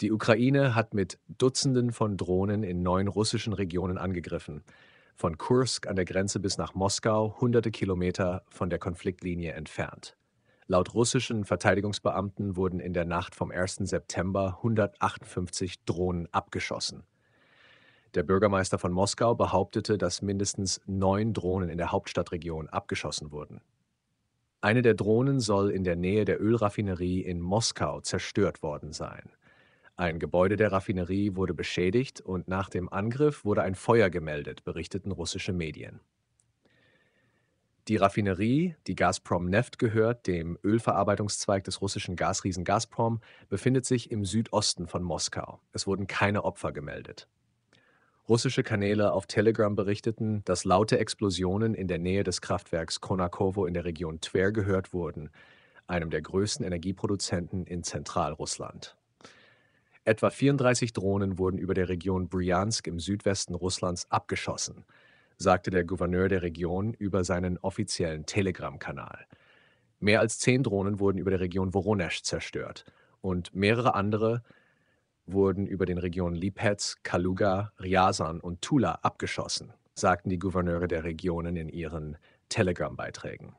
Die Ukraine hat mit Dutzenden von Drohnen in neun russischen Regionen angegriffen, von Kursk an der Grenze bis nach Moskau, hunderte Kilometer von der Konfliktlinie entfernt. Laut russischen Verteidigungsbeamten wurden in der Nacht vom 1. September 158 Drohnen abgeschossen. Der Bürgermeister von Moskau behauptete, dass mindestens neun Drohnen in der Hauptstadtregion abgeschossen wurden. Eine der Drohnen soll in der Nähe der Ölraffinerie in Moskau zerstört worden sein. Ein Gebäude der Raffinerie wurde beschädigt und nach dem Angriff wurde ein Feuer gemeldet, berichteten russische Medien. Die Raffinerie, die Gazprom Neft gehört, dem Ölverarbeitungszweig des russischen Gasriesen Gazprom, befindet sich im Südosten von Moskau. Es wurden keine Opfer gemeldet. Russische Kanäle auf Telegram berichteten, dass laute Explosionen in der Nähe des Kraftwerks Konakovo in der Region Twer gehört wurden, einem der größten Energieproduzenten in Zentralrussland. Etwa 34 Drohnen wurden über der Region Bryansk im Südwesten Russlands abgeschossen, sagte der Gouverneur der Region über seinen offiziellen Telegram-Kanal. Mehr als zehn Drohnen wurden über der Region Voronezh zerstört und mehrere andere wurden über den Regionen Lipetsk, Kaluga, Ryazan und Tula abgeschossen, sagten die Gouverneure der Regionen in ihren Telegram-Beiträgen.